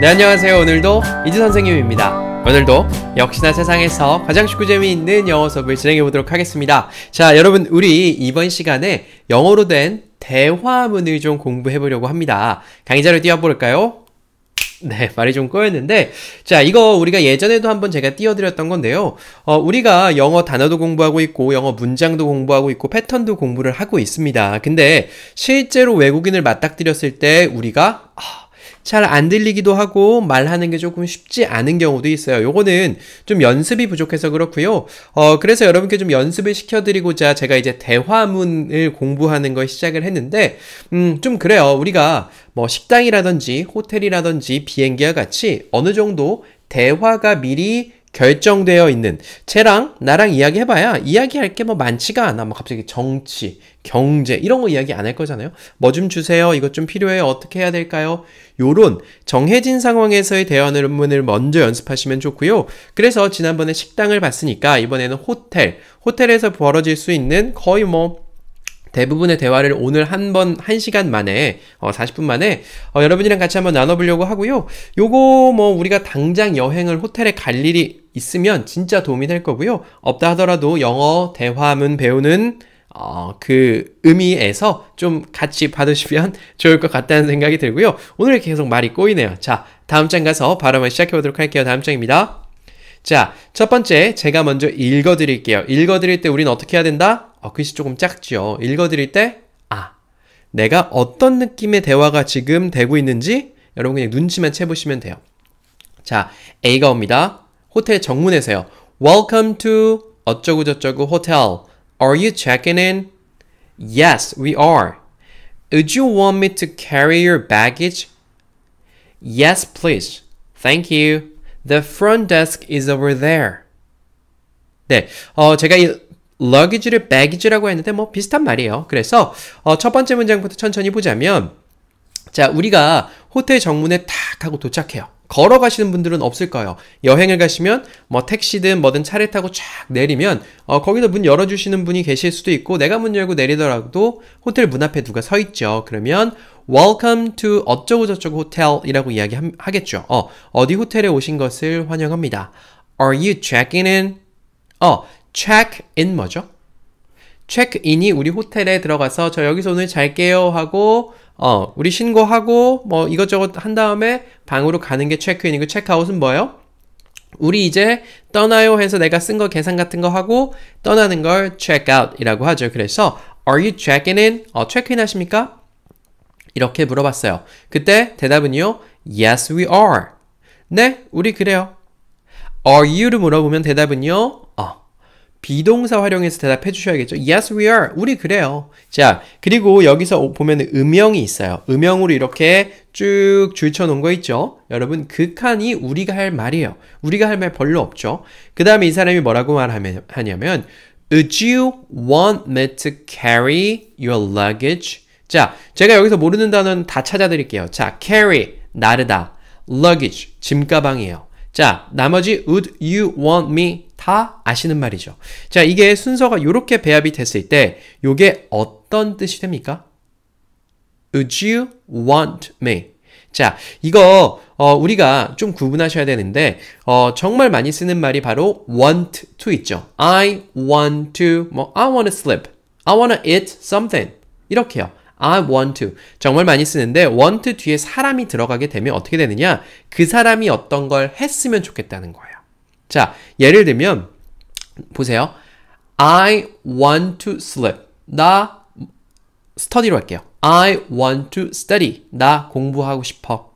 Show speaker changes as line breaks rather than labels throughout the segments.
네 안녕하세요 오늘도 이지 선생님입니다 오늘도 역시나 세상에서 가장 쉽고 재미있는 영어 수업을 진행해 보도록 하겠습니다 자 여러분 우리 이번 시간에 영어로 된 대화문을 좀 공부해 보려고 합니다 강의자를 띄워볼까요? 네, 말이 좀 꼬였는데. 자, 이거 우리가 예전에도 한번 제가 띄워드렸던 건데요. 어, 우리가 영어 단어도 공부하고 있고, 영어 문장도 공부하고 있고, 패턴도 공부를 하고 있습니다. 근데 실제로 외국인을 맞닥뜨렸을 때 우리가, 아, 잘안 들리기도 하고 말하는 게 조금 쉽지 않은 경우도 있어요. 요거는 좀 연습이 부족해서 그렇고요. 어, 그래서 여러분께 좀 연습을 시켜드리고자 제가 이제 대화문을 공부하는 걸 시작을 했는데, 음, 좀 그래요. 우리가 뭐 식당이라든지 호텔이라든지 비행기와 같이 어느 정도 대화가 미리 결정되어 있는 쟤랑 나랑 이야기해봐야 이야기할 게 뭐 많지가 않아 뭐 갑자기 정치, 경제 이런 거 이야기 안 할 거잖아요 뭐 좀 주세요 이것 좀 필요해요 어떻게 해야 될까요 요런 정해진 상황에서의 대화문을 먼저 연습하시면 좋고요 그래서 지난번에 식당을 봤으니까 이번에는 호텔 호텔에서 벌어질 수 있는 거의 뭐 대부분의 대화를 오늘 한 번, 한 시간 만에, 어, 40분 만에, 어, 여러분이랑 같이 한번 나눠보려고 하고요. 요거 뭐, 우리가 당장 여행을 호텔에 갈 일이 있으면 진짜 도움이 될 거고요. 없다 하더라도 영어 대화문 배우는 어, 그 의미에서 좀 같이 받으시면 좋을 것 같다는 생각이 들고요. 오늘 계속 말이 꼬이네요. 자, 다음 장 가서 발음을 시작해 보도록 할게요. 다음 장입니다. 자, 첫 번째 제가 먼저 읽어 드릴게요. 읽어 드릴 때 우리는 어떻게 해야 된다? 어, 글씨 조금 작죠 읽어 드릴 때 아, 내가 어떤 느낌의 대화가 지금 되고 있는지 여러분 그냥 눈치만 채보시면 돼요. 자, A가 옵니다. 호텔 정문에서요. Welcome to 어쩌고저쩌고 hotel. Are you checking in? Yes, we are. Would you want me to carry your baggage? Yes, please. Thank you. The front desk is over there. 네, 어, 제가 이 luggage를 baggage라고 했는데 뭐 비슷한 말이에요. 그래서 어, 첫 번째 문장부터 천천히 보자면 자, 우리가 호텔 정문에 탁 하고 도착해요. 걸어가시는 분들은 없을까요? 여행을 가시면 뭐 택시든 뭐든 차를 타고 쫙 내리면 어, 거기서 문 열어주시는 분이 계실 수도 있고 내가 문 열고 내리더라도 호텔 문 앞에 누가 서 있죠. 그러면 Welcome to 어쩌고저쩌고 호텔이라고 이야기하겠죠. 어, 어디 호텔에 오신 것을 환영합니다. Are you checking in? 어, check in 뭐죠? check in이 우리 호텔에 들어가서 저 여기서 오늘 잘게요 하고 어, 우리 신고하고 뭐 이것저것 한 다음에 방으로 가는 게 체크인이고 체크아웃은 뭐예요? 우리 이제 떠나요 해서 내가 쓴 거 계산 같은 거 하고 떠나는 걸체크아웃이라고 하죠. 그래서 are you checking in? 어, 체크인 하십니까? 이렇게 물어봤어요. 그때 대답은요. yes we are. 네, 우리 그래요. are you를 물어보면 대답은요. 비동사 활용해서 대답해 주셔야겠죠. Yes, we are. 우리 그래요. 자, 그리고 여기서 보면 음영이 있어요. 음영으로 이렇게 쭉 줄쳐 놓은 거 있죠. 여러분, 극한이 우리가 할 말이에요. 우리가 할 말 별로 없죠. 그 다음에 이 사람이 뭐라고 말하냐면 Would you want me to carry your luggage? 자, 제가 여기서 모르는 단어는 다 찾아드릴게요. 자, carry, 나르다, luggage, 짐가방이에요. 자, 나머지 would you want me 다 아시는 말이죠. 자, 이게 순서가 이렇게 배합이 됐을 때 이게 어떤 뜻이 됩니까? Would you want me? 자, 이거 어, 우리가 좀 구분하셔야 되는데 어, 정말 많이 쓰는 말이 바로 want to 있죠. I want to, 뭐 I want to sleep, I want to eat something 이렇게요. I want to 정말 많이 쓰는데 want 뒤에 사람이 들어가게 되면 어떻게 되느냐 그 사람이 어떤 걸 했으면 좋겠다는 거예요 자 예를 들면 보세요 I want to sleep 나 스터디로 할게요 I want to study 나 공부하고 싶어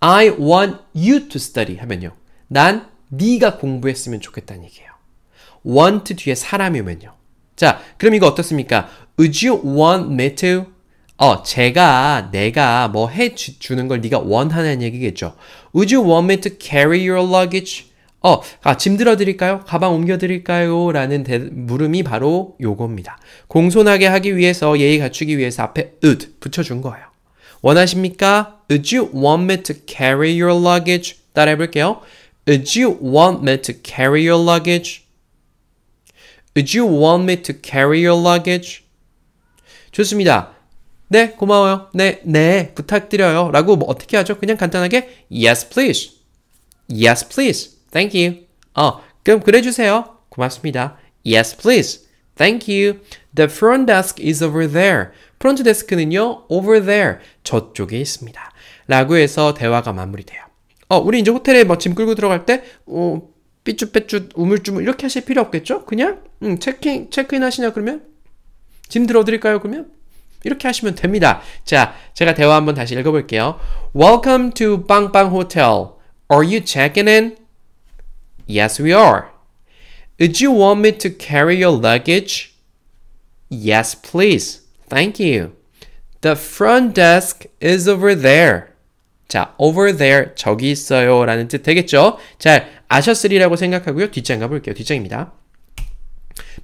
I want you to study 하면요 난 네가 공부했으면 좋겠다는 얘기예요 want 뒤에 사람이 오면요 자 그럼 이거 어떻습니까 Would you want me to 어, 제가 내가 뭐 해 주는 걸 네가 원하는 얘기겠죠. Would you want me to carry your luggage? 어, 아, 짐 들어드릴까요? 가방 옮겨드릴까요? 라는 대, 물음이 바로 요겁니다. 공손하게 하기 위해서 예의 갖추기 위해서 앞에 would 붙여준 거예요. 원하십니까? Would you want me to carry your luggage? 따라해볼게요. Would you want me to carry your luggage? Would you want me to carry your luggage? 좋습니다. 네, 고마워요. 네, 네, 부탁드려요. 라고 뭐 어떻게 하죠? 그냥 간단하게 yes please. yes please. thank you. 어, 그럼 그래 주세요. 고맙습니다. yes please. thank you. the front desk is over there. 프론트 데스크는요, over there. 저쪽에 있습니다. 라고 해서 대화가 마무리돼요. 어, 우리 이제 호텔에 뭐 짐 끌고 들어갈 때 어, 삐쭈빼쭈 우물쭈물 이렇게 하실 필요 없겠죠? 그냥 음, 체킹 체크인 하시냐 그러면 짐 들어 드릴까요? 그러면 이렇게 하시면 됩니다. 자, 제가 대화 한번 다시 읽어볼게요. Welcome to 빵빵 Hotel. Are you checking in? Yes, we are. Would you want me to carry your luggage? Yes, please. Thank you. The front desk is over there. 자, over there, 저기 있어요. 라는 뜻 되겠죠? 잘 아셨으리라고 생각하고요. 뒷장 가볼게요. 뒷장입니다.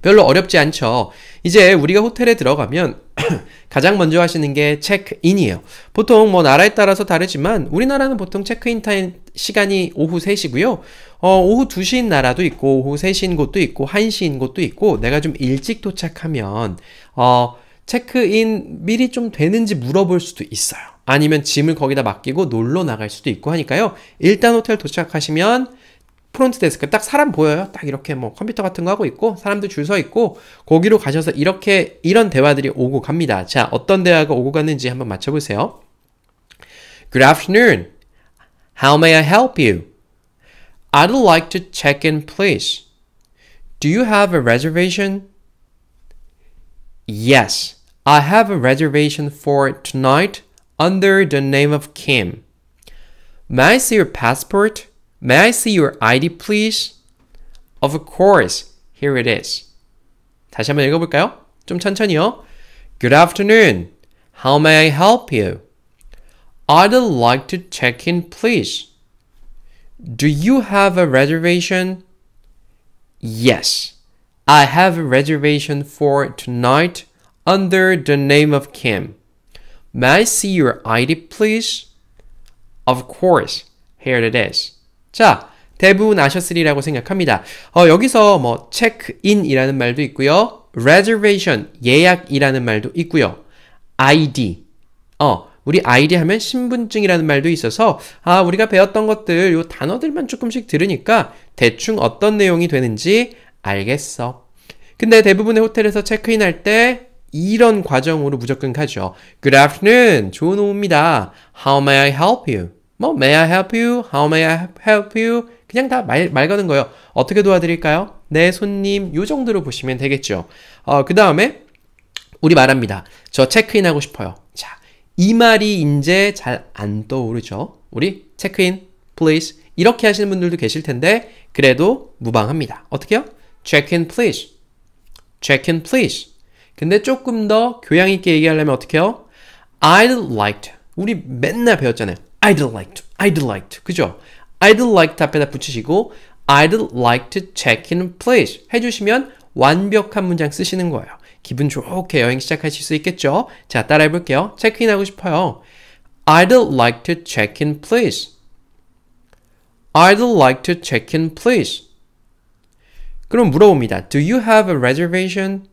별로 어렵지 않죠. 이제 우리가 호텔에 들어가면 가장 먼저 하시는 게 체크인이에요. 보통 뭐 나라에 따라서 다르지만 우리나라는 보통 체크인 타임 시간이 오후 3시고요. 어, 오후 2시인 나라도 있고 오후 3시인 곳도 있고 1시인 곳도 있고 내가 좀 일찍 도착하면 어, 체크인 미리 좀 되는지 물어볼 수도 있어요. 아니면 짐을 거기다 맡기고 놀러 나갈 수도 있고 하니까요. 일단 호텔 도착하시면 프론트 데스크 딱 사람 보여요. 딱 이렇게 뭐 컴퓨터 같은 거 하고 있고 사람들 줄 서 있고 거기로 가셔서 이렇게 이런 대화들이 오고 갑니다. 자, 어떤 대화가 오고 갔는지 한번 맞춰 보세요. Good afternoon. How may I help you? I'd like to check in, please. Do you have a reservation? Yes, I have a reservation for tonight under the name of Kim. May I see your passport? May I see your ID, please? Of course. Here it is. 다시 한번 읽어볼까요? 좀 천천히요. Good afternoon. How may I help you? I'd like to check in, please. Do you have a reservation? Yes. I have a reservation for tonight under the name of Kim. May I see your ID, please? Of course. Here it is. 자, 대부분 아셨으리라고 생각합니다. 어, 여기서 뭐 체크인이라는 말도 있고요. reservation 예약이라는 말도 있고요. ID 어 우리 ID 하면 신분증이라는 말도 있어서 아 우리가 배웠던 것들 요 단어들만 조금씩 들으니까 대충 어떤 내용이 되는지 알겠어. 근데 대부분의 호텔에서 체크인 할때 이런 과정으로 무조건 가죠. Good afternoon. 좋은 오후입니다. How may I help you? 뭐 may I help you? How may I help you? 그냥 다 말말 거는 거예요. 어떻게 도와드릴까요? 네, 손님. 요 정도로 보시면 되겠죠. 어, 그 다음에 우리 말합니다. 저 체크인 하고 싶어요. 자, 이 말이 이제 잘 안 떠오르죠. 우리 체크인, please. 이렇게 하시는 분들도 계실 텐데 그래도 무방합니다. 어떻게요? check in please. check in please. 근데 조금 더 교양 있게 얘기하려면 어떻게요? I'd like to. 우리 맨날 배웠잖아요. I'd like to, I'd like to, 그죠? I'd like to 앞에다 붙이시고 I'd like to check in place 해주시면 완벽한 문장 쓰시는 거예요. 기분 좋게 여행 시작하실 수 있겠죠? 자, 따라해 볼게요. 체크인 하고 싶어요. I'd like to check in place. I'd like to check in place. 그럼 물어봅니다. Do you have a reservation?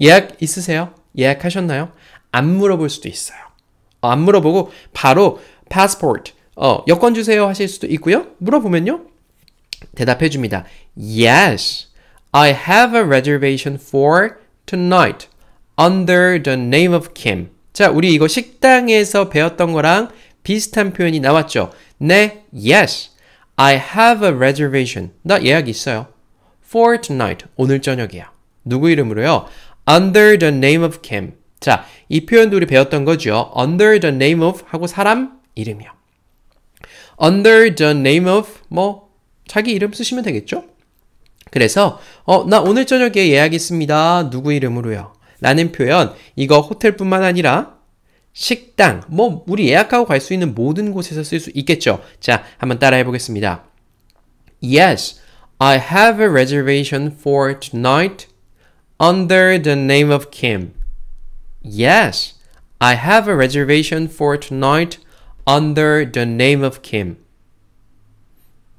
예약 있으세요? 예약하셨나요? 안 물어볼 수도 있어요. 안 물어보고 바로 passport. 어, 여권 주세요 하실 수도 있고요. 물어보면요. 대답해 줍니다. Yes, I have a reservation for tonight under the name of Kim. 자, 우리 이거 식당에서 배웠던 거랑 비슷한 표현이 나왔죠. 네, yes. I have a reservation. 나 예약 있어요. For tonight. 오늘 저녁이야. 누구 이름으로요? Under the name of Kim. 자, 이 표현도 우리 배웠던 거죠. Under the name of 하고 사람 이름이요. under the name of 뭐 자기 이름 쓰시면 되겠죠? 그래서 어, 나 오늘 저녁에 예약했습니다. 누구 이름으로요? 라는 표현 이거 호텔뿐만 아니라 식당 뭐 우리 예약하고 갈 수 있는 모든 곳에서 쓸 수 있겠죠. 자, 한번 따라해 보겠습니다. Yes, I have a reservation for tonight under the name of Kim. Yes, I have a reservation for tonight under the name of Kim.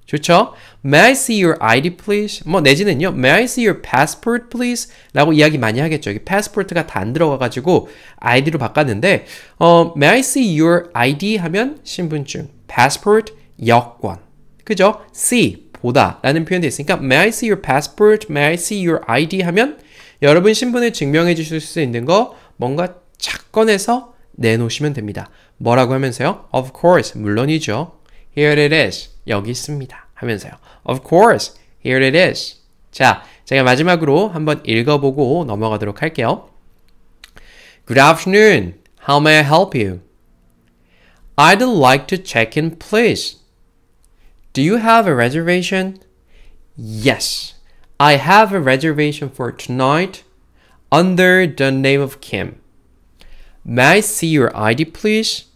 좋죠? May I see your ID please? 뭐 내지는요. May I see your passport please? 라고 이야기 많이 하겠죠. 여기 passport가 다 안 들어가가지고 ID로 바꿨는데 어, May I see your ID 하면 신분증, passport, 여권. 그죠? see, 보다 라는 표현도 있으니까 May I see your passport? May I see your ID? 하면 여러분 신분을 증명해 주실 수 있는 거 뭔가 착 꺼내서 내놓으시면 됩니다. 뭐라고 하면서요? Of course, 물론이죠. Here it is. 여기 있습니다. 하면서요. Of course, here it is. 자, 제가 마지막으로 한번 읽어보고 넘어가도록 할게요. Good afternoon. How may I help you? I'd like to check in, please. Do you have a reservation? Yes, I have a reservation for tonight under the name of Kim. May I see your ID please?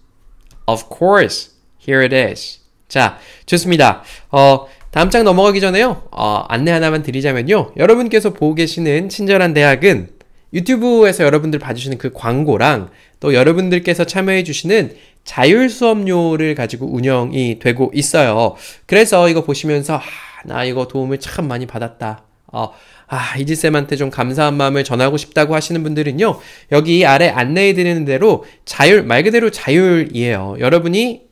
Of course. Here it is. 자, 좋습니다. 어, 다음 장 넘어가기 전에요. 어, 안내 하나만 드리자면요. 여러분께서 보고 계시는 친절한 대학은 유튜브에서 여러분들 봐주시는 그 광고랑 또 여러분들께서 참여해주시는 자율 수업료를 가지고 운영이 되고 있어요. 그래서 이거 보시면서 아, 나 이거 도움을 참 많이 받았다. 어, 아, 이지쌤한테 좀 감사한 마음을 전하고 싶다고 하시는 분들은요. 여기 아래 안내해 드리는 대로 자율 말 그대로 자율이에요. 여러분이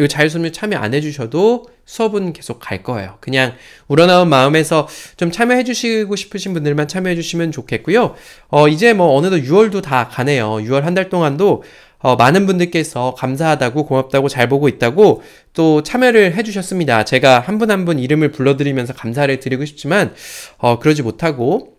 이 자율수업 참여 안 해주셔도 수업은 계속 갈 거예요. 그냥 우러나온 마음에서 좀 참여해 주시고 싶으신 분들만 참여해 주시면 좋겠고요. 어, 이제 뭐 어느덧 6월도 다 가네요. 6월 한 달 동안도 어, 많은 분들께서 감사하다고 고맙다고 잘 보고 있다고 또 참여를 해주셨습니다. 제가 한 분 한분 한분 이름을 불러드리면서 감사를 드리고 싶지만 어, 그러지 못하고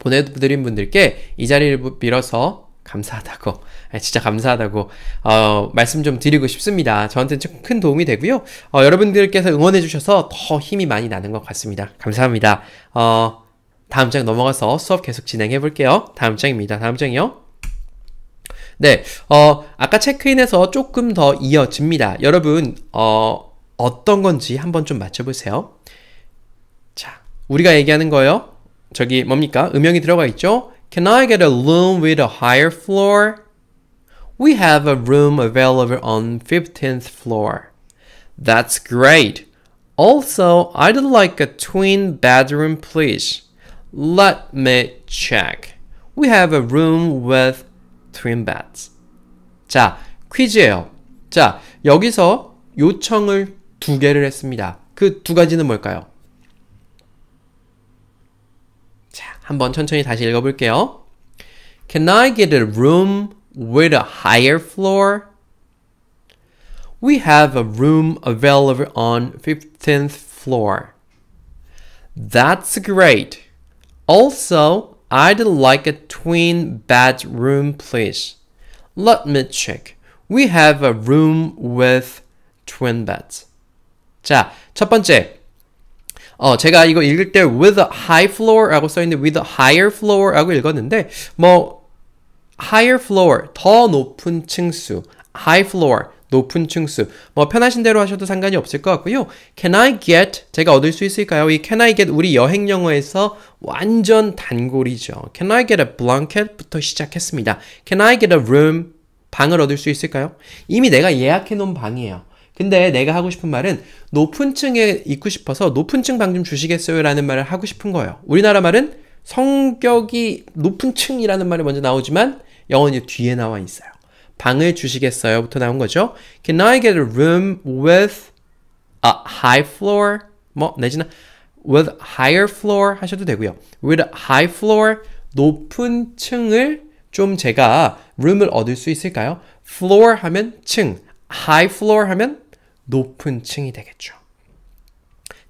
보내드린 분들께 이 자리를 빌어서 감사하다고 예, 진짜 감사하다고 어, 말씀 좀 드리고 싶습니다. 저한테는 큰 도움이 되고요. 어, 여러분들께서 응원해 주셔서 더 힘이 많이 나는 것 같습니다. 감사합니다. 어, 다음 장 넘어가서 수업 계속 진행해 볼게요. 다음 장입니다. 다음 장이요. 네, 어, 아까 체크인에서 조금 더 이어집니다. 여러분, 어, 어떤 건지 한번 좀 맞춰보세요. 자, 우리가 얘기하는 거예요. 저기 뭡니까? 음영이 들어가 있죠? Can I get a room with a higher floor? We have a room available on 15th floor. That's great. Also, I'd like a twin bedroom, please. Let me check. We have a room with twin beds. 자, 퀴즈예요. 자, 여기서 요청을 두 개를 했습니다. 그 두 가지는 뭘까요? 자, 한번 천천히 다시 읽어볼게요. Can I get a room with a higher floor? We have a room available on 15th floor. That's great. Also, I'd like a twin bedroom, please. Let me check. We have a room with twin beds. 자, 첫 번째. 어, 제가 이거 읽을 때 with a high floor라고 써 있는데 with a higher floor라고 읽었는데 뭐 higher floor 더 높은 층수 high floor 높은 층수. 뭐 편하신 대로 하셔도 상관이 없을 것 같고요. Can I get? 제가 얻을 수 있을까요? 이 can I get 우리 여행 영어에서 완전 단골이죠. Can I get a blanket부터 시작했습니다. Can I get a room? 방을 얻을 수 있을까요? 이미 내가 예약해 놓은 방이에요. 근데 내가 하고 싶은 말은 높은 층에 있고 싶어서 높은 층 방 좀 주시겠어요? 라는 말을 하고 싶은 거예요. 우리나라 말은 성격이 높은 층이라는 말이 먼저 나오지만 영어는 뒤에 나와 있어요. 방을 주시겠어요부터 나온 거죠. Can I get a room with a high floor? 뭐 내지는 with higher floor 하셔도 되고요. with a high floor 높은 층을 좀 제가 room을 얻을 수 있을까요? floor 하면 층, high floor 하면 높은 층이 되겠죠.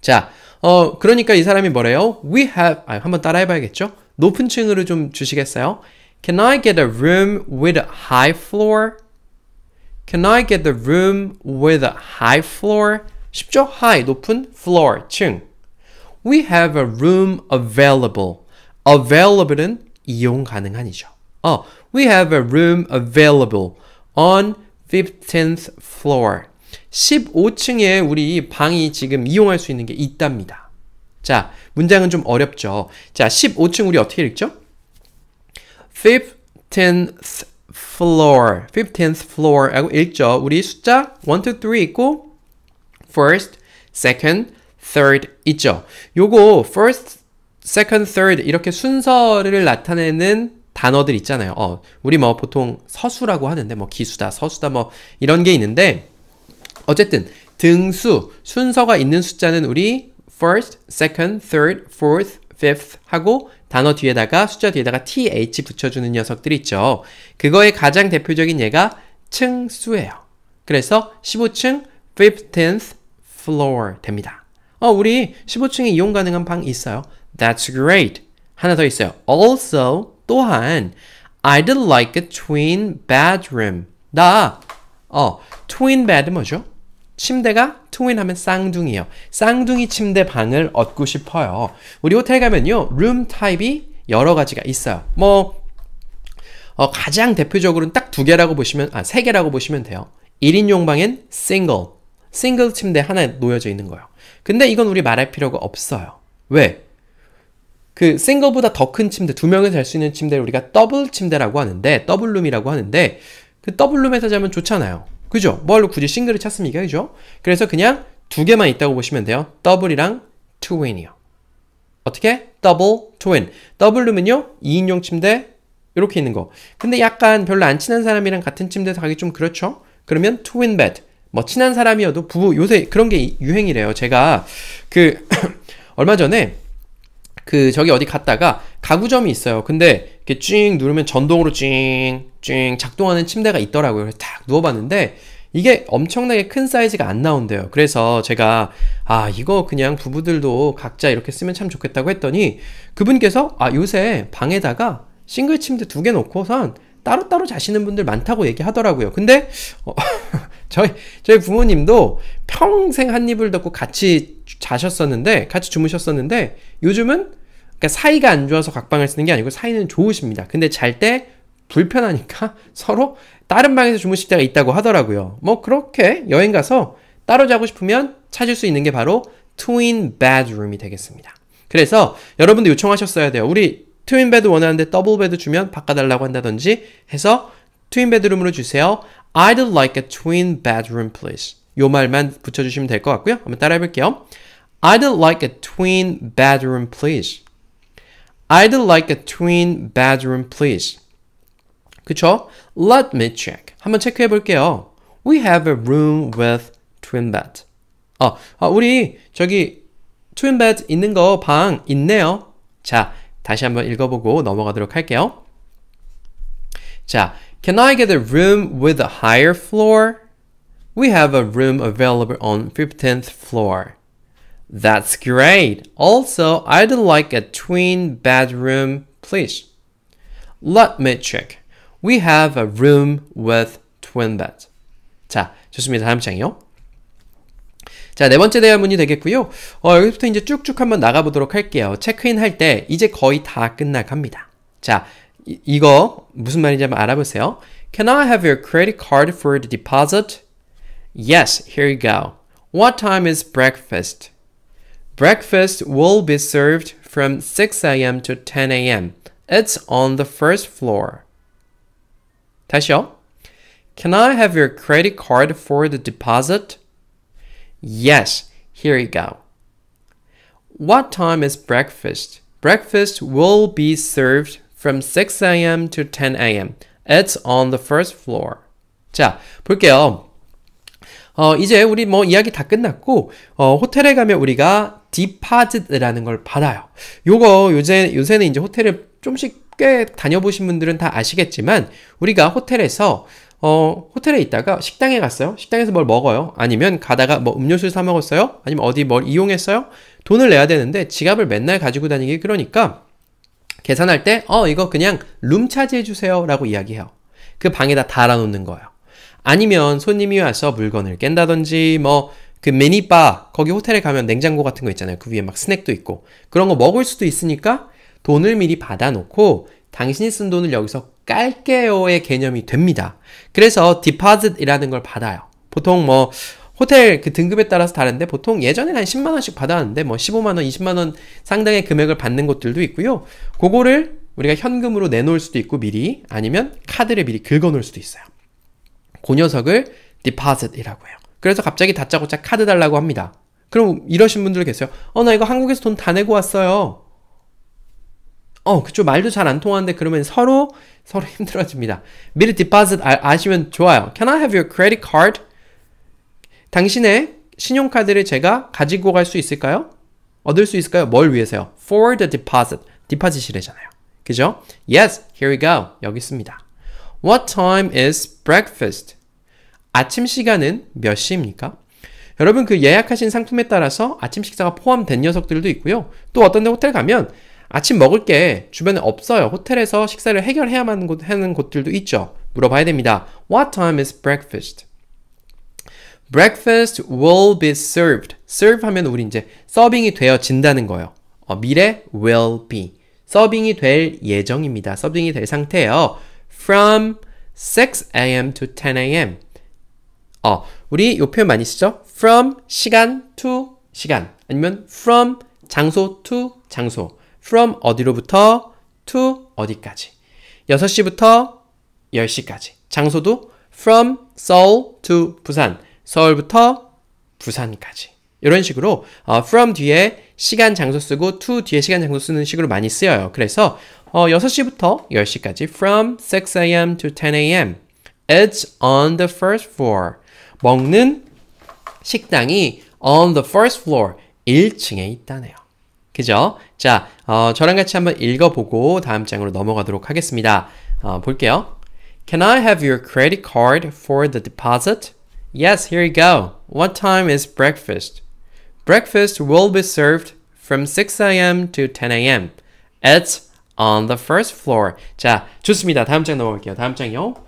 자, 어 그러니까 이 사람이 뭐래요? We have 아 한번 따라해 봐야겠죠? 높은 층으로 좀 주시겠어요? Can I get a room with a high floor? Can I get a room with a high floor? 쉽죠? high 높은 floor 층. We have a room available. available은 이용 가능한이죠. 어, we have a room available on 15th floor. 15층에 우리 방이 지금 이용할 수 있는 게 있답니다. 자, 문장은 좀 어렵죠. 자, 15층 우리 어떻게 읽죠? fifteenth floor, fifteenth floor라고 읽죠. 우리 숫자 1, 2, 3 있고 first, second, third 있죠. 요거 first, second, third 이렇게 순서를 나타내는 단어들 있잖아요. 어, 우리 뭐 보통 서수라고 하는데 뭐 기수다, 서수다 뭐 이런 게 있는데 어쨌든 등수 순서가 있는 숫자는 우리 first, second, third, fourth, fifth 하고 단어 뒤에다가 숫자 뒤에다가 th 붙여주는 녀석들 있죠. 그거의 가장 대표적인 예가 층수예요. 그래서 15층 15th floor 됩니다. 어, 우리 15층에 이용 가능한 방 있어요. That's great. 하나 더 있어요. Also, 또한 I'd like a twin bedroom. 나, 어, twin bed 뭐죠? 침대가 트윈 하면 쌍둥이에요. 쌍둥이 침대 방을 얻고 싶어요. 우리 호텔 가면요. 룸 타입이 여러 가지가 있어요. 뭐 어, 가장 대표적으로는 딱 두 개라고 보시면 아, 세 개라고 보시면 돼요. 1인용 방엔 싱글. 싱글 침대 하나 에 놓여져 있는 거예요. 근데 이건 우리 말할 필요가 없어요. 왜? 그 싱글보다 더 큰 침대, 두 명이 잘 수 있는 침대를 우리가 더블 침대라고 하는데 더블룸이라고 하는데 그 더블룸에서 자면 좋잖아요. 그죠? 뭘로 굳이 싱글을 찾습니까? 그죠? 그래서 그냥 두 개만 있다고 보시면 돼요. 더블이랑 트윈이요. 어떻게? 더블, 트윈. 더블룸은요, 2인용 침대, 이렇게 있는 거. 근데 약간 별로 안 친한 사람이랑 같은 침대에서 가기 좀 그렇죠? 그러면 트윈 베드. 뭐 친한 사람이어도 부부 요새 그런 게 유행이래요. 제가 그 얼마 전에 그 저기 어디 갔다가 가구점이 있어요. 근데 이렇게 찡 누르면 전동으로 쭉 쭉 작동하는 침대가 있더라고요. 그래서 딱 누워봤는데 이게 엄청나게 큰 사이즈가 안 나온대요. 그래서 제가 아 이거 그냥 부부들도 각자 이렇게 쓰면 참 좋겠다고 했더니 그분께서 아 요새 방에다가 싱글 침대 두 개 놓고선 따로따로 자시는 분들 많다고 얘기하더라고요. 근데 어, 저희 저희 부모님도 평생 한 입을 덮고 같이 자셨었는데 같이 주무셨었는데 요즘은 그러니까 사이가 안 좋아서 각방을 쓰는 게 아니고 사이는 좋으십니다. 근데 잘 때 불편하니까 서로 다른 방에서 주무실 때가 있다고 하더라고요. 뭐 그렇게 여행 가서 따로 자고 싶으면 찾을 수 있는 게 바로 트윈 베드룸이 되겠습니다. 그래서 여러분도 요청하셨어야 돼요. 우리 트윈 베드 원하는데 더블 베드 주면 바꿔달라고 한다든지 해서 트윈 베드룸으로 주세요. I'd like a twin bedroom, please. 요 말만 붙여주시면 될 것 같고요. 한번 따라해 볼게요. I'd like a twin bedroom, please. I'd like a twin bedroom, please. 그쵸? Let me check. 한번 체크해 볼게요. We have a room with twin bed. 어, 어 우리 저기 twin bed 있는 거 방 있네요. 자, 다시 한번 읽어보고 넘어가도록 할게요. 자, Can I get a room with a higher floor? We have a room available on 15th floor. That's great. Also, I'd like a twin bedroom, please. Let me check. We have a room with twin bed. 자, 좋습니다. 다음 장이요. 자, 네 번째 대화문이 되겠고요. 어, 여기부터 이제 쭉쭉 한번 나가보도록 할게요. 체크인 할 때 이제 거의 다 끝나갑니다. 자, 이, 이거 무슨 말인지 한번 알아보세요. Can I have your credit card for the deposit? Yes, here you go. What time is breakfast? Breakfast will be served from 6 a.m. to 10 a.m. It's on the first floor. 다시요. Can I have your credit card for the deposit? Yes, here you go. What time is breakfast? Breakfast will be served from 6 a.m. to 10 a.m. It's on the first floor. 자, 볼게요. 어, 이제 우리 뭐 이야기 다 끝났고 어, 호텔에 가면 우리가 디파짓이라는 걸 받아요. 요거 요새 요새는 이제 호텔을 좀씩 꽤 다녀보신 분들은 다 아시겠지만 우리가 호텔에서 어, 호텔에 있다가 식당에 갔어요. 식당에서 뭘 먹어요. 아니면 가다가 뭐 음료수 를사 먹었어요. 아니면 어디 뭘 이용했어요. 돈을 내야 되는데 지갑을 맨날 가지고 다니기 그러니까 계산할 때 어 이거 그냥 룸 차지해 주세요라고 이야기해요. 그 방에다 달아놓는 거예요. 아니면 손님이 와서 물건을 깬다든지 뭐 그 미니바 거기 호텔에 가면 냉장고 같은 거 있잖아요. 그 위에 막 스낵도 있고 그런 거 먹을 수도 있으니까 돈을 미리 받아놓고 당신이 쓴 돈을 여기서 깔게요의 개념이 됩니다. 그래서 디파짓이라는 걸 받아요. 보통 뭐 호텔 그 등급에 따라서 다른데 보통 예전에 한 10만 원씩 받았는데 뭐 15만 원, 20만 원 상당의 금액을 받는 곳들도 있고요. 그거를 우리가 현금으로 내놓을 수도 있고 미리 아니면 카드를 미리 긁어 놓을 수도 있어요. 그 녀석을 deposit이라고 해요. 그래서 갑자기 다짜고짜 카드 달라고 합니다. 그럼 이러신 분들 계세요. 어, 나 이거 한국에서 돈 다 내고 왔어요. 어, 그쵸. 말도 잘 안 통하는데 그러면 서로, 서로 힘들어집니다. 미리 deposit 아, 시면 좋아요. Can I have your credit card? 당신의 신용카드를 제가 가지고 갈 수 있을까요? 얻을 수 있을까요? 뭘 위해서요? For the deposit. 디파짓이래잖아요. 그죠? Yes, here we go. 여기 있습니다. What time is breakfast? 아침 시간은 몇 시입니까? 여러분 그 예약하신 상품에 따라서 아침 식사가 포함된 녀석들도 있고요. 또 어떤 데 호텔 가면 아침 먹을 게 주변에 없어요. 호텔에서 식사를 해결해야만 하는 곳들도 있죠. 물어봐야 됩니다. What time is breakfast? Breakfast will be served. serve 하면 우리 이제 서빙이 되어진다는 거예요. 어, 미래 will be. 서빙이 될 예정입니다. 서빙이 될 상태예요. From 6am to 10am. 어, 우리 요 표현 많이 쓰죠? from 시간 to 시간 아니면 from 장소 to 장소 from 어디로부터 to 어디까지 6시부터 10시까지 장소도 from 서울 to 부산 서울부터 부산까지 이런 식으로 어, from 뒤에 시간 장소 쓰고 to 뒤에 시간 장소 쓰는 식으로 많이 쓰여요. 그래서 어, 6시부터 10시까지 from 6am to 10am It's on the first floor. 먹는 식당이 on the first floor 1층에 있다네요. 그죠? 자, 어, 저랑 같이 한번 읽어보고 다음 장으로 넘어가도록 하겠습니다. 어, 볼게요. Can I have your credit card for the deposit? Yes, here you go. What time is breakfast? Breakfast will be served from 6 a.m. to 10 a.m. It's on the first floor. 자, 좋습니다. 다음 장 넘어갈게요. 다음 장요.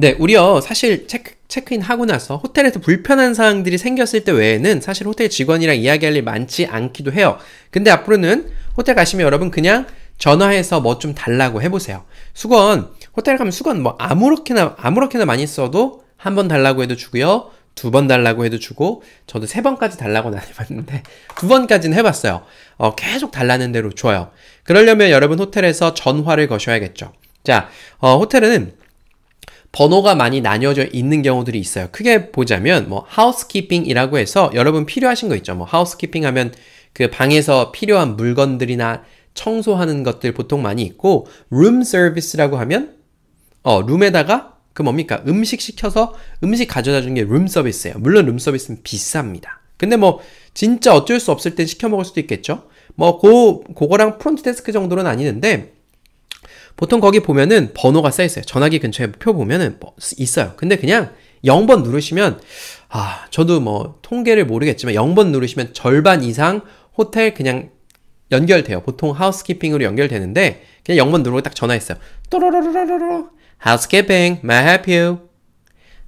네, 우리요, 사실 체크, 체크인 하고 나서 호텔에서 불편한 사항들이 생겼을 때 외에는 사실 호텔 직원이랑 이야기할 일 많지 않기도 해요. 근데 앞으로는 호텔 가시면 여러분 그냥 전화해서 뭐 좀 달라고 해보세요. 수건, 호텔 가면 수건 뭐 아무렇게나, 아무렇게나 많이 써도 한 번 달라고 해도 주고요. 두 번 달라고 해도 주고, 저도 세 번까지 달라고는 안 해봤는데, 두 번까지는 해봤어요. 어, 계속 달라는 대로 줘요. 그러려면 여러분 호텔에서 전화를 거셔야겠죠. 자, 어, 호텔은 번호가 많이 나뉘어져 있는 경우들이 있어요. 크게 보자면 뭐 h o u s e 이라고 해서 여러분 필요하신 거 있죠. 뭐 h o u s e 하면 그 방에서 필요한 물건들이나 청소하는 것들 보통 많이 있고 룸서비스라고 하면 어, 룸에다가 그 뭡니까? 음식 시켜서 음식 가져다 준게룸 서비스예요. 물론 룸 서비스는 비쌉니다. 근데 뭐 진짜 어쩔 수 없을 땐 시켜 먹을 수도 있겠죠. 뭐고 그거랑 프론트 데스크 정도는 아니는데 보통 거기 보면은 번호가 써 있어요. 전화기 근처에 표 보면은 뭐 있어요. 근데 그냥 0번 누르시면 아, 저도 뭐 통계를 모르겠지만 0번 누르시면 절반 이상 호텔 그냥 연결돼요. 보통 하우스키핑으로 연결되는데 그냥 0번 누르고 딱 전화했어요. 또로로로로로 Housekeeping, may I help you?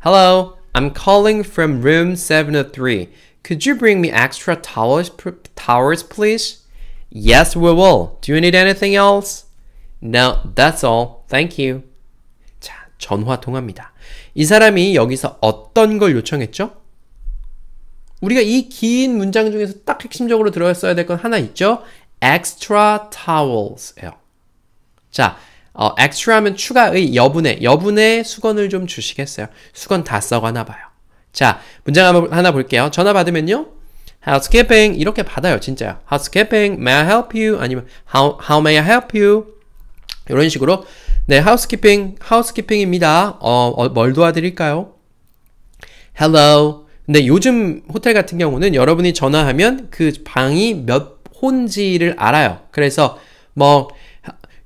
Hello, I'm calling from room 703. Could you bring me extra towels, towers, please? Yes, we will. Do you need anything else? No, that's all. Thank you. 자, 전화 통화입니다. 이 사람이 여기서 어떤 걸 요청했죠? 우리가 이 긴 문장 중에서 딱 핵심적으로 들어갔어야 될 건 하나 있죠? extra towels예요. 자, 어, extra 하면 추가의 여분의 여분의 수건을 좀 주시겠어요? 수건 다 써가나 봐요. 자, 문장 하나 볼게요. 전화 받으면요. housekeeping 이렇게 받아요, 진짜요. housekeeping, may I help you? 아니면 how how may I help you? 이런 식으로 네, h o u s e k e e p i 입니다 어, 어, 뭘 도와드릴까요? Hello. 근데 요즘 호텔 같은 경우는 여러분이 전화하면 그 방이 몇 혼지를 알아요. 그래서 뭐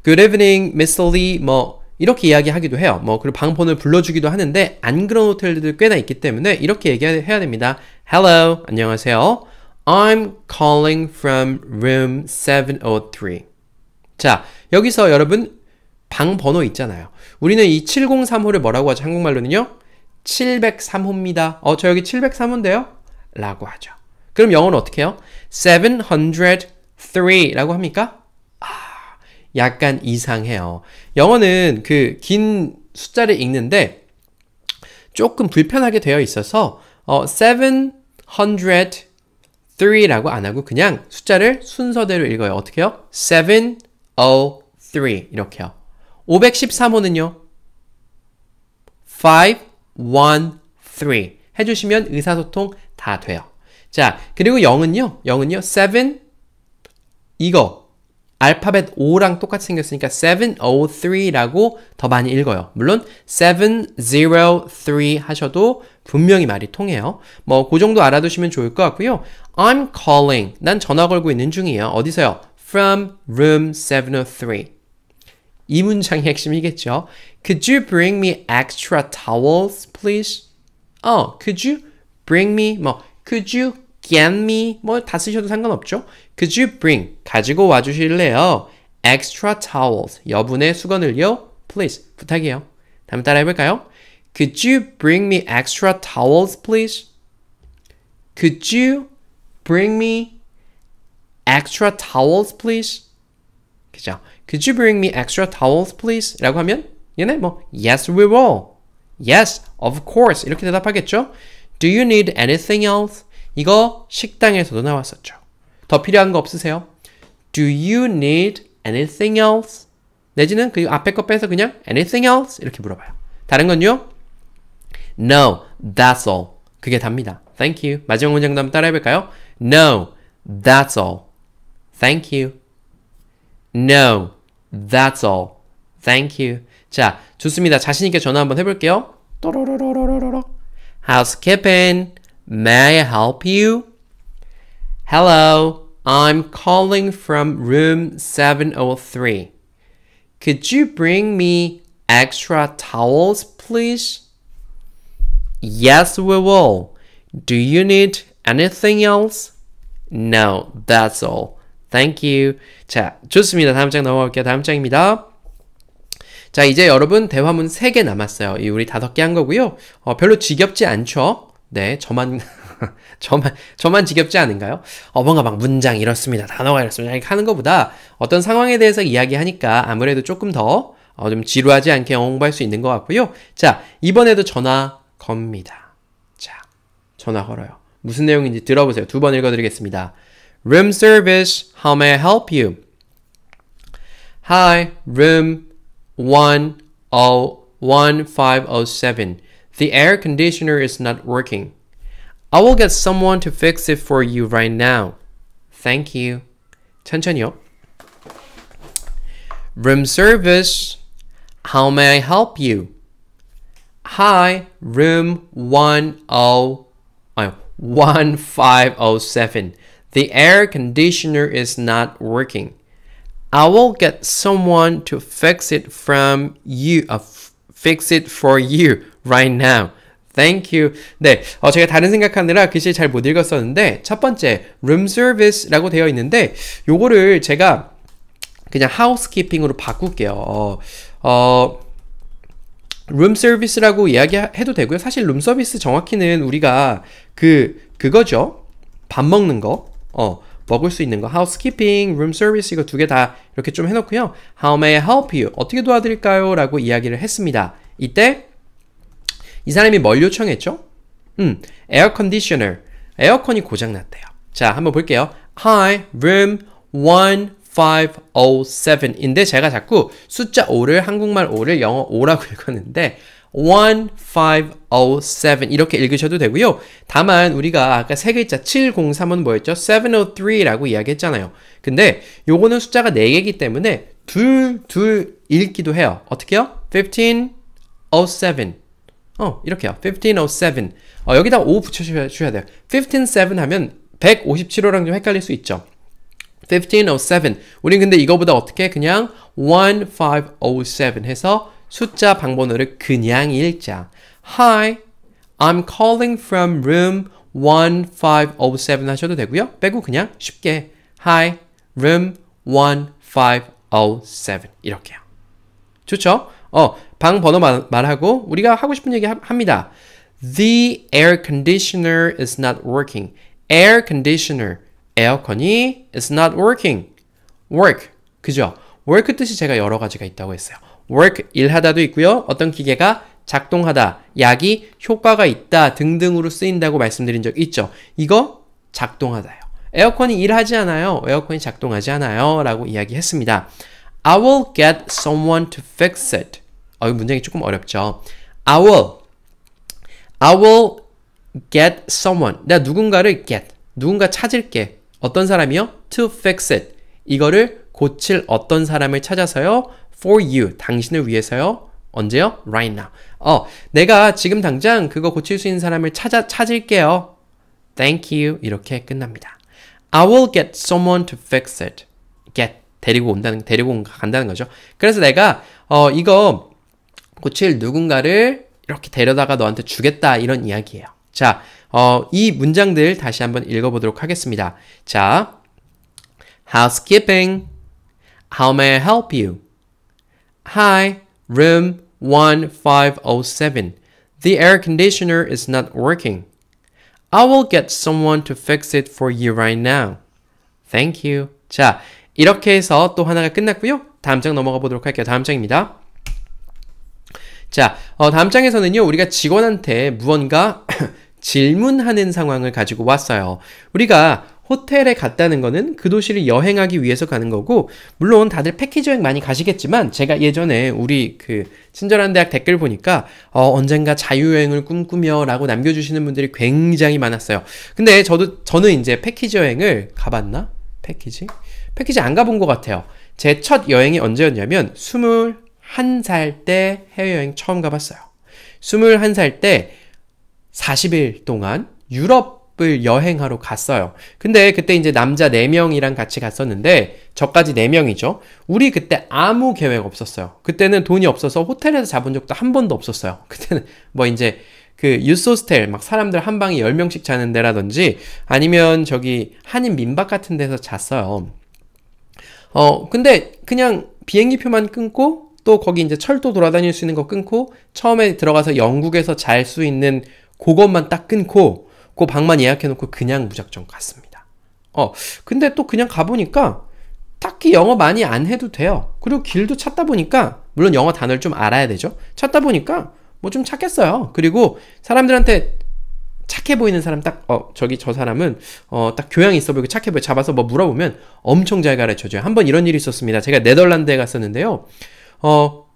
Good evening, Miss Lee. 뭐 이렇게 이야기하기도 해요. 뭐 그리고 방폰을 불러주기도 하는데 안 그런 호텔들도 꽤나 있기 때문에 이렇게 얘기해야 됩니다. Hello, 안녕하세요. I'm calling from room 703. 자, 여기서 여러분 방 번호 있잖아요. 우리는 이 703호를 뭐라고 하죠? 한국말로는요. 703호입니다. 어, 저 여기 703호인데요? 라고 하죠. 그럼 영어는 어떻게 해요? 703라고 합니까? 아, 약간 이상해요. 영어는 그 긴 숫자를 읽는데 조금 불편하게 되어 있어서 어, 703라고 안 하고 그냥 숫자를 순서대로 읽어요. 어떻게 해요? 703 이렇게요. 513호는요. 513 해주시면 의사소통 다 돼요. 자, 그리고 0은요. 0은요. 7 이거 알파벳 5랑 똑같이 생겼으니까 703라고 더 많이 읽어요. 물론 703 하셔도 분명히 말이 통해요. 뭐 그 정도 알아두시면 좋을 것 같고요. I'm calling. 난 전화 걸고 있는 중이에요. 어디서요? From room 703. 이 문장이 핵심이겠죠. Could you bring me extra towels, please? 어, could you bring me 뭐 could you get me 뭐 다 쓰셔도 상관없죠. Could you bring 가지고 와 주실래요? extra towels 여분의 수건을요. please 부탁해요. 다음 따라 해 볼까요? Could you bring me extra towels, please? Could you bring me extra towels, please? 그죠? Could you bring me extra towels, please? 라고 하면 얘네 뭐 Yes, we will. Yes, of course. 이렇게 대답하겠죠. Do you need anything else? 이거 식당에서도 나왔었죠. 더 필요한 거 없으세요? Do you need anything else? 내지는 그 앞에 거 빼서 그냥 anything else 이렇게 물어봐요. 다른 건요? No, that's all. 그게 답니다. Thank you. 마지막 문장도 한번 따라해 볼까요? No, that's all. Thank you. No, That's all. Thank you. 자, 좋습니다. 있게 전화 한번 해볼게요. 또로로로로로로. Housekeeping, may I help you? Hello, I'm calling from room 703. Could you bring me extra towels, please? Yes, we will. Do you need anything else? No, that's all. Thank you. 자, 좋습니다. 다음 장 넘어갈게요. 다음 장입니다. 자, 이제 여러분 대화문 3개 남았어요. 이 우리 다섯 개 한 거고요. 어, 별로 지겹지 않죠? 네, 저만 저만 저만 지겹지 않은가요? 어 뭔가 막 문장 이렇습니다. 단어가 이렇습니다. 이렇게 하는 것보다 어떤 상황에 대해서 이야기하니까 아무래도 조금 더좀 어, 지루하지 않게 공부할 수 있는 것 같고요. 자, 이번에도 전화 겁니다. 자, 전화 걸어요. 무슨 내용인지 들어보세요. 두 번 읽어드리겠습니다. Room service, how may I help you? Hi, room 101507. The air conditioner is not working. I will get someone to fix it for you right now. Thank you. 천천히요. Room service, how may I help you? Hi, room 10 1 The air conditioner is not working. I will get someone to fix it from you. Uh, fix it for you right now. Thank you. 네, 어, 제가 다른 생각하느라 글씨를 잘못 읽었었는데 첫 번째 room service라고 되어 있는데 요거를 제가 그냥 housekeeping으로 바꿀게요. 어, 어룸 서비스라고 이야기해도 되고요. 사실 룸 서비스 정확히는 우리가 그 그거죠. 밥 먹는 거. 어, 먹을 수 있는 거 housekeeping, room service 이거 두 개 다 이렇게 좀 해놓고요. How may I help you? 어떻게 도와드릴까요? 라고 이야기를 했습니다. 이때 이 사람이 뭘 요청했죠? 음, 에어 컨디셔너 에어컨이 고장났대요. 자, 한번 볼게요. Hi, room 1507인데 제가 자꾸 숫자 5를 한국말 5를 영어 5라고 읽었는데 1507 이렇게 읽으셔도 되고요. 다만 우리가 아까 세 글자 703은 뭐였죠? 703라고 이야기했잖아요. 근데 요거는 숫자가 4개이기 때문에 둘, 둘 읽기도 해요. 어떻게요? 1507 어, 이렇게요. 1507 어, 여기다 5 붙여주셔야 돼요. 157 하면 157호랑 좀 헷갈릴 수 있죠. 1507 우린 근데 이거보다 어떻게 그냥 1507 해서 숫자 방번호를 그냥 읽자. Hi, I'm calling from room 1507 하셔도 되고요. 빼고 그냥 쉽게 Hi, room 1507 이렇게요. 좋죠? 어, 방 번호 말, 말하고 우리가 하고 싶은 얘기 하, 합니다. The air conditioner is not working. air conditioner 에어컨이 is not working. work 그죠? work 뜻이 제가 여러 가지가 있다고 했어요. work 일하다도 있고요. 어떤 기계가 작동하다, 약이 효과가 있다 등등으로 쓰인다고 말씀드린 적 있죠. 이거 작동하다요. 에어컨이 일하지 않아요. 에어컨이 작동하지 않아요. 라고 이야기했습니다. I will get someone to fix it. 어, 이 문장이 조금 어렵죠. I will. I will get someone. 내가 누군가를 get. 누군가 찾을게. 어떤 사람이요? to fix it. 이거를 고칠 어떤 사람을 찾아서요? for you 당신을 위해서요. 언제요? right now. 어, 내가 지금 당장 그거 고칠 수 있는 사람을 찾아 찾을게요. thank you 이렇게 끝납니다. I will get someone to fix it. get 데리고 온다는 데리고 간다는 거죠. 그래서 내가 어 이거 고칠 누군가를 이렇게 데려다가 너한테 주겠다 이런 이야기예요. 자, 어, 이 문장들 다시 한번 읽어보도록 하겠습니다. 자, housekeeping, how may I help you? Hi, room 1507. The air conditioner is not working. I will get someone to fix it for you right now. Thank you. 자, 이렇게 해서 또 하나가 끝났고요. 다음 장 넘어가 보도록 할게요. 다음 장입니다. 자, 어, 다음 장에서는요. 우리가 직원한테 무언가 질문하는 상황을 가지고 왔어요. 우리가 호텔에 갔다는 거는 그 도시를 여행하기 위해서 가는 거고 물론 다들 패키지 여행 많이 가시겠지만 제가 예전에 우리 그 친절한 대학 댓글 보니까 어, 언젠가 자유여행을 꿈꾸며라고 남겨주시는 분들이 굉장히 많았어요. 근데 저도 저는 이제 패키지 여행을 가봤나? 패키지? 패키지 안 가본 것 같아요. 제 첫 여행이 언제였냐면 21살 때 해외여행 처음 가봤어요. 21살 때 40일 동안 유럽 을 여행하러 갔어요. 근데 그때 이제 남자 4명이랑 같이 갔었는데 저까지 4명이죠. 우리 그때 아무 계획 없었어요. 그때는 돈이 없어서 호텔에서 잡은 적도 한 번도 없었어요. 그때는 뭐 이제 그 유소스텔 막 사람들 한 방에 10명씩 자는 데라든지 아니면 저기 한인 민박 같은 데서 잤어요. 어 근데 그냥 비행기표만 끊고 또 거기 이제 철도 돌아다닐 수 있는 거 끊고 처음에 들어가서 영국에서 잘 수 있는 그것만 딱 끊고 그 방만 예약해놓고 그냥 무작정 갔습니다. 어, 근데 또 그냥 가보니까 딱히 영어 많이 안 해도 돼요. 그리고 길도 찾다 보니까, 물론 영어 단어를 좀 알아야 되죠. 찾다 보니까 뭐 좀착했어요 그리고 사람들한테 착해 보이는 사람 딱, 어, 저기 저 사람은, 어, 딱교양 있어 보이고 착해 보여. 잡아서 뭐 물어보면 엄청 잘 가르쳐 줘요. 한번 이런 일이 있었습니다. 제가 네덜란드에 갔었는데요. 어,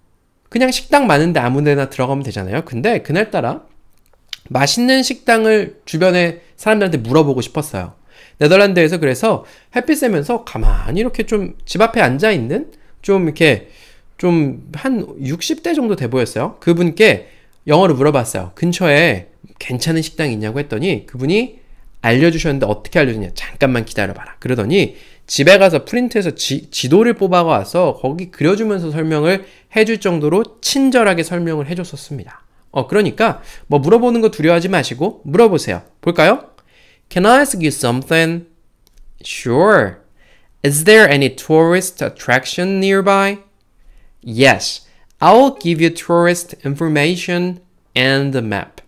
그냥 식당 많은데 아무 데나 들어가면 되잖아요. 근데 그날따라 맛있는 식당을 주변에 사람들한테 물어보고 싶었어요. 네덜란드에서 그래서 햇빛 쐬면서 가만히 이렇게 좀 집 앞에 앉아 있는 좀 이렇게 좀 한 60대 정도 돼 보였어요. 그분께 영어로 물어봤어요. 근처에 괜찮은 식당이 있냐고 했더니 그분이 알려주셨는데 어떻게 알려주냐 잠깐만 기다려봐라 그러더니 집에 가서 프린트해서 지, 지도를 뽑아와서 거기 그려주면서 설명을 해줄 정도로 친절하게 설명을 해줬었습니다 어, 그러니까 뭐 물어보는 거 두려워하지 마시고 물어보세요. 볼까요? Can I ask you something? Sure. Is there any tourist attraction nearby? Yes. I'll give you tourist information and the map.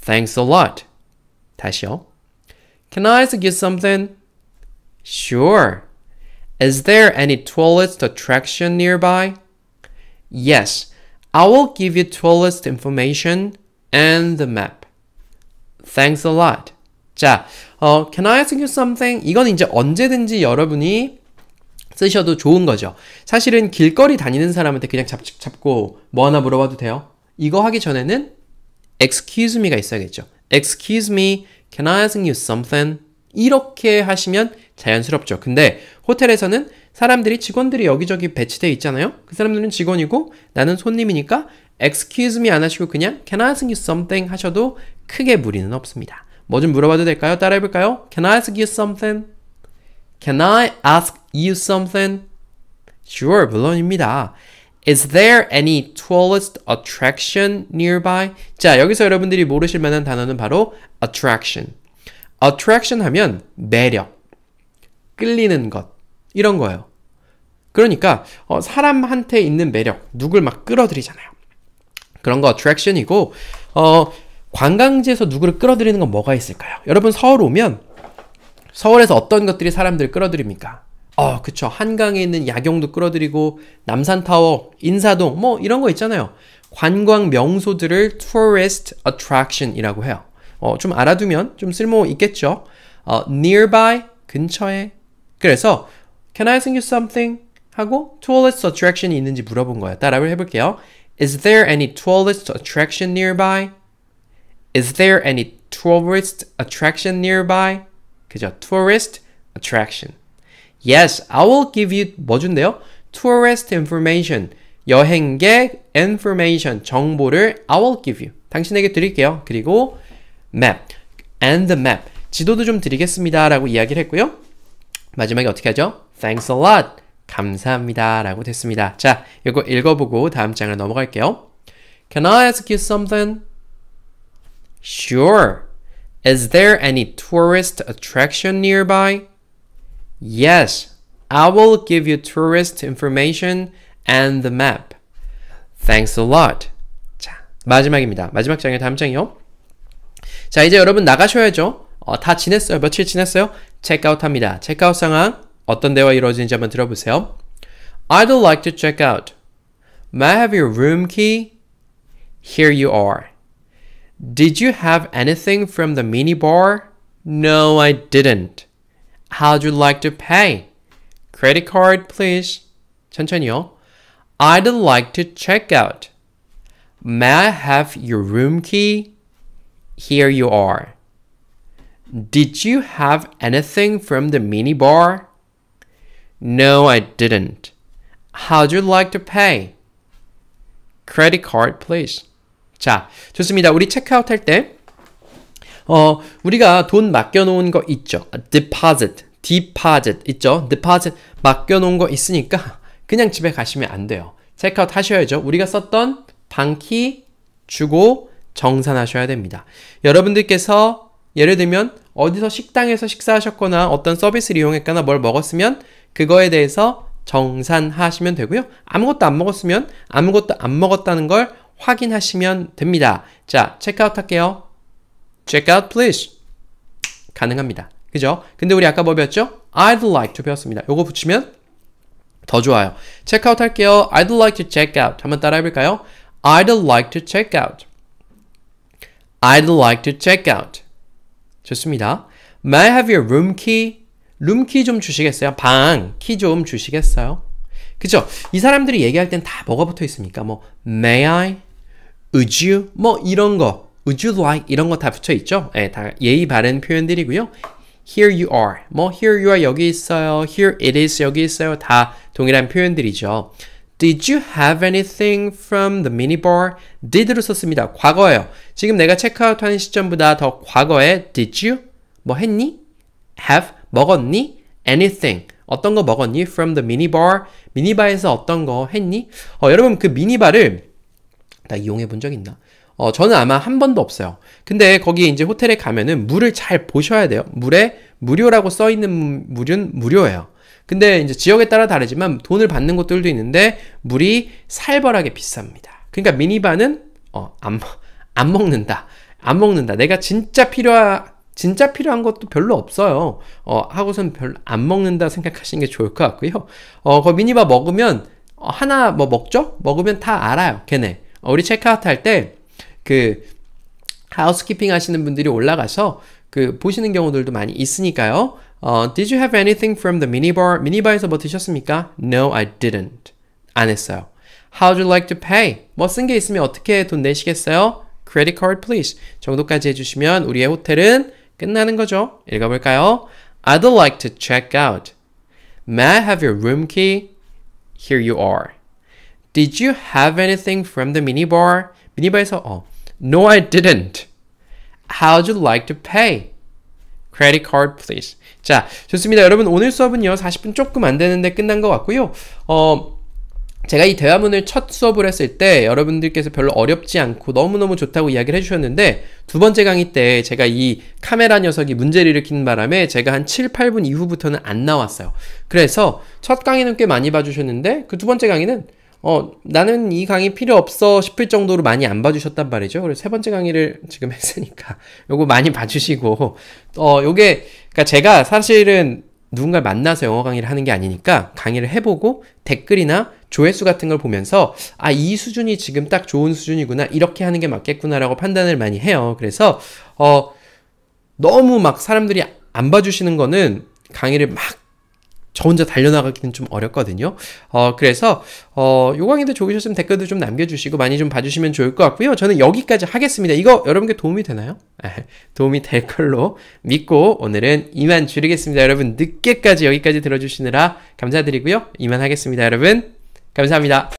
Thanks a lot. 다시요. Can I ask you something? Sure. Is there any tourist attraction nearby? Yes. I will give you tourist information and the map. Thanks a lot. 자, 어, can I ask you something? 이건 이제 언제든지 여러분이 쓰셔도 좋은 거죠. 사실은 길거리 다니는 사람한테 그냥 잡, 잡고 뭐 하나 물어봐도 돼요. 이거 하기 전에는 excuse me가 있어야겠죠. excuse me, can I ask you something? 이렇게 하시면 자연스럽죠. 근데 호텔에서는 사람들이 직원들이 여기저기 배치돼 있잖아요. 그 사람들은 직원이고 나는 손님이니까 excuse me 안 하시고 그냥 can I ask you something 하셔도 크게 무리는 없습니다. 뭐 좀 물어봐도 될까요? 따라해 볼까요? Can I ask you something? Can I ask you something? Sure, 물론입니다. Is there any tourist attraction nearby? 자, 여기서 여러분들이 모르실 만한 단어는 바로 attraction. attraction 하면 매력, 끌리는 것 이런 거예요. 그러니까 어, 사람한테 있는 매력, 누굴 막 끌어들이잖아요. 그런 거 attraction이고 어, 관광지에서 누구를 끌어들이는 건 뭐가 있을까요? 여러분 서울 오면 서울에서 어떤 것들이 사람들을 끌어들입니까? 어, 그쵸. 한강에 있는 야경도 끌어들이고 남산타워, 인사동 뭐 이런 거 있잖아요. 관광 명소들을 tourist attraction이라고 해요. 어, 좀 알아두면 좀 쓸모 있겠죠. 어, nearby 근처에. 그래서 can I sing you something? 하고 tourist attraction이 있는지 물어본 거야. 따라를 해볼게요. Is there any tourist attraction nearby? Is there any tourist attraction nearby? 그죠? tourist attraction. Yes, I will give you 뭐 준대요? tourist information. 여행객 information 정보를 I will give you. 당신에게 드릴게요. 그리고 map and the map 지도도 좀 드리겠습니다라고 이야기를 했고요. 마지막에 어떻게 하죠? Thanks a lot. 감사합니다. 라고 됐습니다. 자, 이거 읽어보고 다음 장을 넘어갈게요. Can I ask you something? Sure. Is there any tourist attraction nearby? Yes. I will give you tourist information and the map. Thanks a lot. 자, 마지막입니다. 마지막 장이 다음 장이요. 자, 이제 여러분 나가셔야죠. 어, 다 지냈어요. 며칠 지냈어요? 체크아웃 합니다. 체크아웃 상황. 어떤 대화 이루어지는지 한번 들어보세요. I'd like to check out. May I have your room key? Here you are. Did you have anything from the minibar? No, I didn't. How'd you like to pay? Credit card, please. 천천히요. I'd like to check out. May I have your room key? Here you are. Did you have anything from the minibar? No, I didn't. How'd you like to pay? Credit card, please. 자, 좋습니다. 우리 체크아웃 할 때, 어, 우리가 돈 맡겨놓은 거 있죠. deposit, deposit 있죠. deposit 맡겨놓은 거 있으니까 그냥 집에 가시면 안 돼요. 체크아웃 하셔야죠. 우리가 썼던 방키 주고 정산하셔야 됩니다. 여러분들께서 예를 들면 어디서 식당에서 식사하셨거나 어떤 서비스를 이용했거나 뭘 먹었으면 그거에 대해서 정산하시면 되고요. 아무것도 안 먹었으면 아무것도 안 먹었다는 걸 확인하시면 됩니다. 자, 체크아웃 할게요. Check out please. 가능합니다. 그죠? 근데 우리 아까 뭐 배웠죠? I'd like to 배웠습니다. 요거 붙이면 더 좋아요. 체크아웃 할게요. I'd like to check out. 한번 따라해 볼까요? I'd like to check out. I'd like to check out. 좋습니다. May I have your room key? 룸키 좀 주시겠어요? 방 키 좀 주시겠어요? 그죠? 이 사람들이 얘기할 땐 다 뭐가 붙어 있습니까? 뭐 may I, would you, 뭐 이런 거, would you like 이런 거 다붙어 있죠? 예, 다 예의 바른 표현들이고요. Here you are, 뭐 here you are 여기 있어요, here it is 여기 있어요, 다 동일한 표현들이죠. Did you have anything from the minibar? Did로 썼습니다. 과거예요. 지금 내가 체크아웃 하는 시점보다 더 과거에 Did you 뭐 했니? Have 먹었니? anything. 어떤 거 먹었니? from the minibar. 미니바에서 어떤 거 했니? 어, 여러분 그 미니바를 나 이용해 본 적 있나? 어, 저는 아마 한 번도 없어요. 근데 거기 이제 호텔에 가면은 물을 잘 보셔야 돼요. 물에 무료라고 써 있는 물은 무료예요. 근데 이제 지역에 따라 다르지만 돈을 받는 곳들도 있는데 물이 살벌하게 비쌉니다. 그러니까 미니바는 어, 안, 안 먹는다. 안 먹는다. 내가 진짜 필요한 진짜 필요한 것도 별로 없어요. 어, 하고선 별로 안 먹는다 생각하시는 게 좋을 것 같고요. 어, 그 미니바 먹으면 어, 하나 뭐 먹죠? 먹으면 다 알아요. 걔네. 어, 우리 체크아웃 할 때 그 하우스키핑 하시는 분들이 올라가서 그 보시는 경우들도 많이 있으니까요. 어, Did you have anything from the minibar? 미니바에서 뭐 드셨습니까? No, I didn't. 안 했어요. How'd you like to pay? 뭐 쓴 게 있으면 어떻게 돈 내시겠어요? Credit card, please. 정도까지 해주시면 우리의 호텔은 끝나는 거죠. 읽어볼까요? I'd like to check out. May I have your room key? Here you are. Did you have anything from the minibar? 미니바에서 어. No, I didn't. How'd you like to pay? Credit card, please. 자, 좋습니다. 여러분, 오늘 수업은요, 40분 조금 안 되는데 끝난 것 같고요. 어, 제가 이 대화문을 첫 수업을 했을 때 여러분들께서 별로 어렵지 않고 너무너무 좋다고 이야기를 해주셨는데 두 번째 강의 때 제가 이 카메라 녀석이 문제를 일으킨 바람에 제가 한 7, 8분 이후부터는 안 나왔어요. 그래서 첫 강의는 꽤 많이 봐주셨는데 그 두 번째 강의는 어, 나는 이 강의 필요 없어 싶을 정도로 많이 안 봐주셨단 말이죠. 그리고세 번째 강의를 지금 했으니까 요거 많이 봐주시고, 어, 요게, 그니까 제가 사실은 누군가를 만나서 영어 강의를 하는 게 아니니까 강의를 해보고 댓글이나 조회수 같은 걸 보면서 아, 이 수준이 지금 딱 좋은 수준이구나. 이렇게 하는 게 맞겠구나라고 판단을 많이 해요. 그래서 어 너무 막 사람들이 안 봐주시는 거는 강의를 막 저 혼자 달려나가기는 좀 어렵거든요. 어, 그래서, 어, 요 강의도 좋으셨으면 댓글도 좀 남겨주시고 많이 좀 봐주시면 좋을 것 같고요. 저는 여기까지 하겠습니다. 이거 여러분께 도움이 되나요? 도움이 될 걸로 믿고 오늘은 이만 줄이겠습니다. 여러분, 늦게까지 여기까지 들어주시느라 감사드리고요. 이만 하겠습니다. 여러분. 감사합니다.